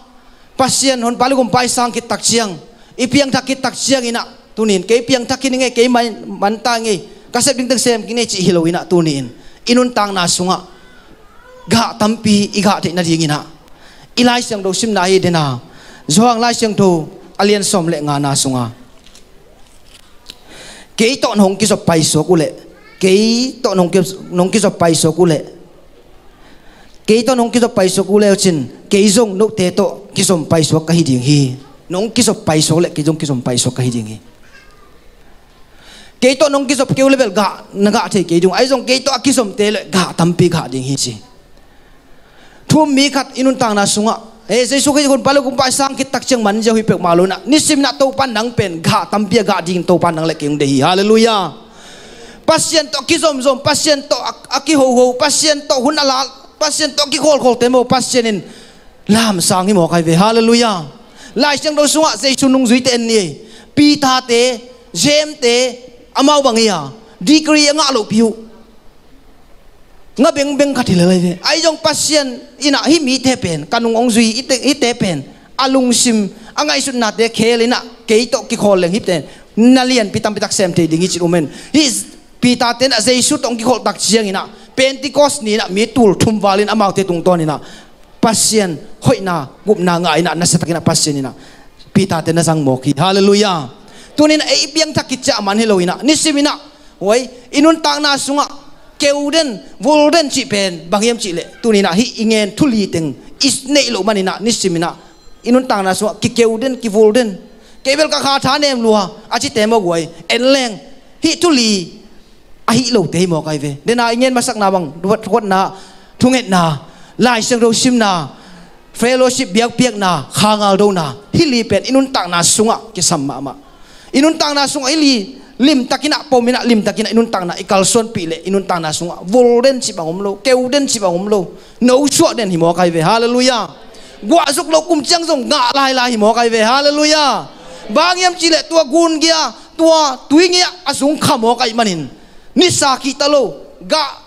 pasien hon palugum paisang kit takchiang ipiang thak kit takchiang ina tunin ke piang thakin nge ke mai mantangi kasep ding teng sem kine chi hilo ina tunin inun tang na sunga ga tampi iga the na ding ina ilai sang do sim na hi dena zoang lai sang tho alien som le nga na sunga ke to nong ki so pai so kule ke to nong ki nong ki so pai so kule ke to nong ki so pai so kule chin ke zong no te to kisom paiso ka hiding hi nong kisop paiso le kijong kisom paiso ka hiding hi keito nong kisop keu level ga naga the kejung ai jong keito akisom te le ga tampi ga ding hi chi thua mi khat inun tang na sunga e jesu ke còn palu kum pa sang ki tak cheng man je hui pek maluna nisim na to pan nang pen ga tampi ga ding to pan nang le keng de hi hallelujah pasien to kizom zom pasien to aki ho ho pasien to hun hunala pasien to ki khol khol temo pasien in làm sang cái mỏ cái về hallelujah lại chẳng đâu xuống ạ dây chung nung dưới tên nhỉ pi tha tế gem tế amau bằng gì à degree ngã lộ piu ngã beng beng khát hilal về ai trong patient ina hi mi thế pen kanung ông duy ite ite pen alung sim ang ai sun nate khe le na ke to ki khol leng hip ten nalian pitam pitak sem te dingi chit umen hi pi ta ten a zai su ông ki khol tak chiang ina pentecost ni na mi tul thum walin amau te tung ton ina pasien hoi na ngup na ngai na na satakina pasien ina pita te na sang moki hallelujah tunin ei biang takitcha man heloina nisimina wai inun tang na sunga keuden volden chi pen bangyam chi le tunina hi ingen thuli teng isne lo manina nisimina inun tang na sunga ki keuden ki volden kebel ka kha tha nem luha achi te mo goi enleng hi thuli a lo te mo kai ve dena ingen masak na bang duat khot na thunget na lai sang ro sim na fellowship biak biak na khangal do na hili pen inun tak na sunga ke samma ma inun tak na sunga ili lim takina pomina lim takina inun tak na ikalson pile inun tak na sunga volden si bangom lo keuden si bangom lo no shot den himo kai ve hallelujah gwa zuk lo kum chang zong nga lai lai himo kai ve hallelujah bang yam chile tua gun gia tua tuingia asung khamo kai manin nisa sa ki talo ga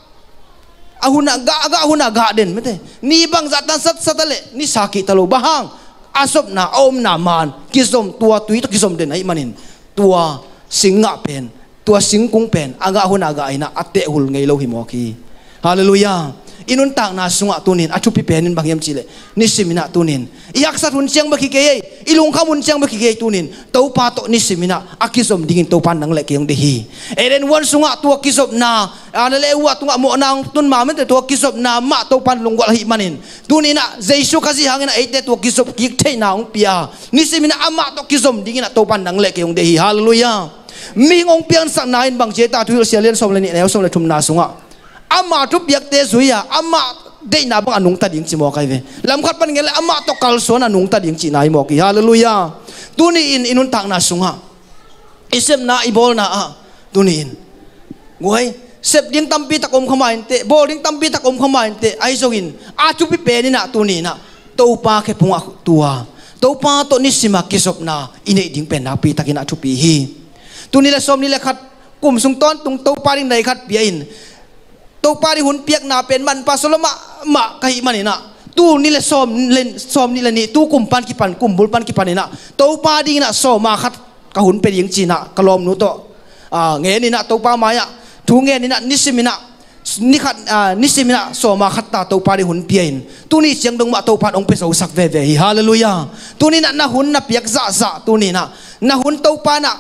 Aku nak gak gak aku nak gak den mete. Ni bang zatan sat satale. Ni sakit talu bahang. Asop na om na man. Kisom tua tu itu kisom den ai manin. Tua singa pen. Tua singkung pen. agak aku nak gak ina ate ngailohi mawki. Hallelujah inun tak na sunga tunin acu pi penin bang yam cile nisi tunin iak sat un siang baki kaye ilung kam un siang baki kaye tunin tau patok nisi mina akisom dingin tau pandang lek yang dehi eren eh, wan sunga tua kisop na ana ah, le wa tunga mo nang tun mamen te tua kisop na ma tau pan lung wal lah manin tunin zeisu kasi hangin ait te tua kisop kik te na ung pia nisi mina ama tau kisom dingin tau pandang lek yang dehi haleluya Mingong pian sang nain bang jeta tuil sialian somleni neo eh, somle tumna sunga. ama tu biak te suya ama de na ba anung ta ding chi mo kai ve lam khat pan ngel ama to kal so na nung ta ding chi nai mo ki hallelujah tu ni in inun tak na sunga isem na ibol na a tu ni in ngoi sep ding tampi takom khamain te bol ding tampi takom khamain te ai zongin a chu pi pe ni na tu ni na to pa ke punga tua to pa to ni sima kisop na ine ding pen na pi takin a chu pi hi tu ni la som ni la khat kum sung ton tung to pa ding nei khat pi in tok pari hun piak na pen man pa solama ma kai mani na tu ni le som len som ni le ni tu kum pan ki pan kum bul pan ki pan na to pa di na so ma khat ka hun pe ying chi na ka nu to a nge ni na to pa ma ya thu nge ni na ni si na ni khat a ni si na so ma khat ta to pa di hun pian tu ni chang dong ma to pa ong pe so sak ve ve hallelujah tu ni na na hun na piak za za tu ni na na hun to pa na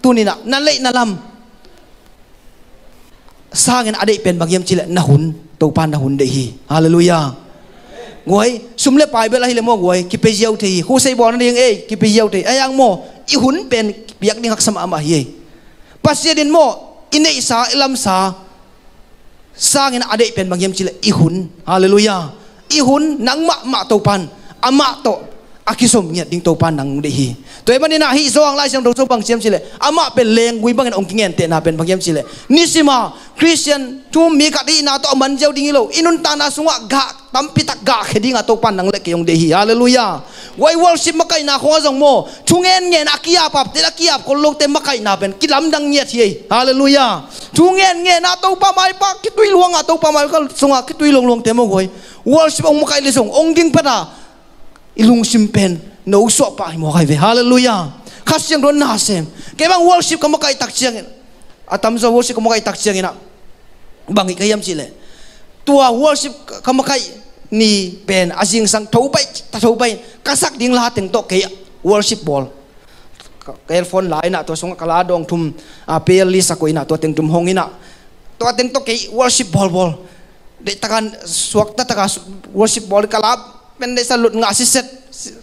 tu ni na na le na lam sangen adai pen bagiam chile nahun to pan nahun dehi hallelujah ngoi sumle pai bela hile mo ngoi ki pe jiau thei hu sei bon ding e ki pe jiau thei ayang mo i hun pen biak ding hak sama ama hi pasien din mo ine sa ilam sa sangen adai pen bagiam chile i hun hallelujah i hun nang ma ma to pan ama to akisom nya ding to pa nang de hi to e na hi zoang lai sem do so bang sem sile ama pe leng à, wi bang ong kingen te na pen bang sem sile nisima christian tu mi ka di na to man jau ding lo inun ta na sunga ga tampi tak ga khedi nga to pa nang le ke yong de hi hallelujah wai worship makai na kho jong mo thungen nge na kia pap te akia kia ko lok te makai na pen kilam dang nya thi hallelujah thungen nge na to pa mai pa kitui luanga to pa mai ka sunga kitui long long te mo goi worship ong makai le song ong ding pa ilung simpen no so pa mo kay ve hallelujah khas yang ron sem. kay bang worship kai kay takciangin atam sa worship kamo kay takciangin na bangi kayam sile tua worship kamu kai ni pen asing sang thobai ta thobai kasak ding la teng to kay worship ball kay phone lain na to sung kaladong thum apel ah, list ako ina to teng tum hongina to teng to kay worship ball ball de takan suakta taka worship ball kalab bên đây sa lut ngã xịt set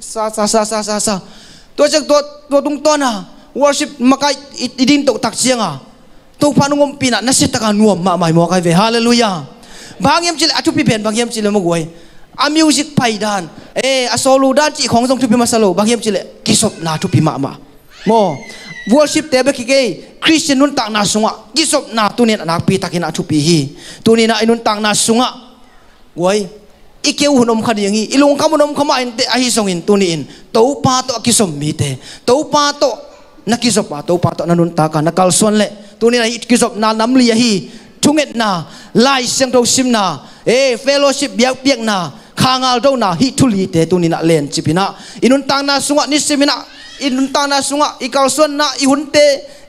sa sa sa sa sa sa tôi chắc tôi tôi tung tua na à? worship mà cái makai tắc tok à, tôi ah tu pin à, nãy na set taka à nuam mà mày mua cái về hallelujah bang em chỉ à là chụp biển bang em chỉ là mua goi a music pai dan e a solo dan chi khong jong tu pi ma salo bang yam chil kisop na tu pi ma ma mo worship te ba ki ke christian nun tak na sunga kisop na tu ne na pi takin atu pi hi tu ni na inun tak na sunga goi ikew hunom khat yangi ilung kamu nom kama in te ahi song in tau pato to akisom tau pato to nakisop pa tau pa to nanun taka nakalsuan le tuni na kisop na namli yahi tunget na lai siang tau sim na eh fellowship biak biak na kangal tau na hituli te tuni nak len cipina inun tang na sungat ni อินุนตานาสุงะอีกาลส่วนนะอีหุนเต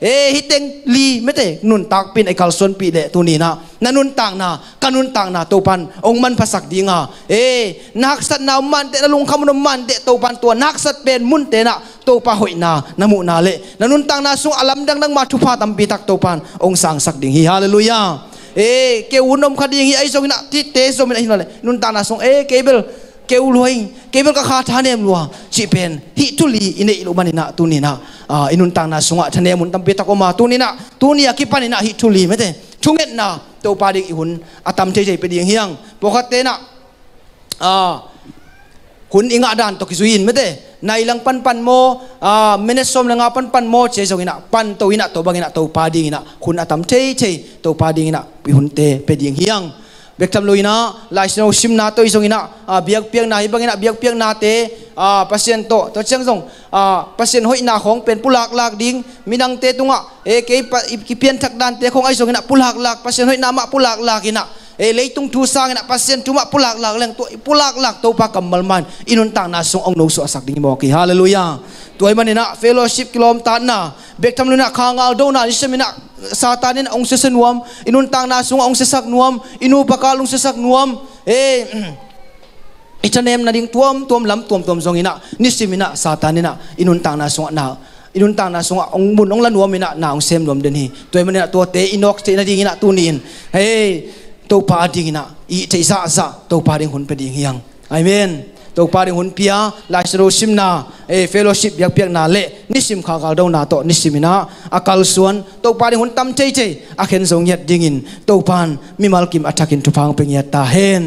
เอฮิเตงลีไม่เตนุนตักปินอีกาลส่วนปีเดตัวนี้นะนันนุนต่างนะกันนุนต่างนะตัวพันองมันภาษาดีงะเอนักสัตนามันเตนลุงคำนุมันเตตัวพันตัวนักสัตเป็นมุนเตนะตัวปะหอยนะนามุนาเลนันนุนต่างนาสุงอลัมดังดังมาทุพาตัมปีตักตัวพันองสังสักดิงฮิฮาเลลูยาเอเกวุนอมคดีงฮิไอสงนะที่เตสมินไอฮินเลนุนต่างนาสุงเอเคเบลเกวลวยเกวก็ขาดทานเอมลัวจีเป็นฮิตุลีอินเอลุบานินาตุนินาอินุนตังนาสุงะทานเอมุนตัมเปตะกมาตุนินาตุนียากิปันินาฮิตุลีไม่เตทุงเงินนะตวปาดิกอิหุนอาตัมเจเจไปดนยงเฮียงปกตินะอ่าคุณอิงอาดานตกิสุยินไม่เตในหลังปันปันโมอ่าเมเนสโอมลังปันปันโมเจสงอินาปันตัวอินะตัวบังอินาะตวปาดิอินาคุณอาตัมเจเจตวปาดิอินะปิหุนเตไปดนยงเฮียง bek tham loina lai sno sim na to isong ina a biak piak na ibang ina biak piak na te a pasien to to chang jong a pasien hoi na khong pen pulak lak ding minang te tunga e ke ki pian thak dan te khong ai song ina pulak lak pasien hoi na ma pulak lak ina Eh leitung dosa nak pasien cuma pulak lak leng tu pulak lak tau pak kamal man inun tang nasung ong nusu asak dingi mo ki haleluya tu ai man nak fellowship kilom tanna bek tam nak kangal do na isem nak satanin ong sesen nuam inun tang nasung ong sesak nuam inu pakalung sesak nuam eh Ita nem na ding tuam, tuam lam tuam tuom zong ina ni satanin nak. inun tang na sunga na inun tang na sunga ong mun ong lan wom ina na ong sem lom den hi toy man na tuote inok te na ding tunin hey ตัวปาดิงนะอีเทซาซาตัวปาดิงหุ่นปดิงยังอามนตัวปาดิงหุ่นพิยาไลสโรชิมนาเอเฟลโลชิปยักพิยนาเลนิสิมขากาลดาวนาโตนิสิมินาอากาลส่วนตัวปาดิงหุ่นตั้มเจเจอาเคนทรงยัดดิงินตัวปานมิมัลกิมอัตชักินทุพังเป็นยัตตาเฮน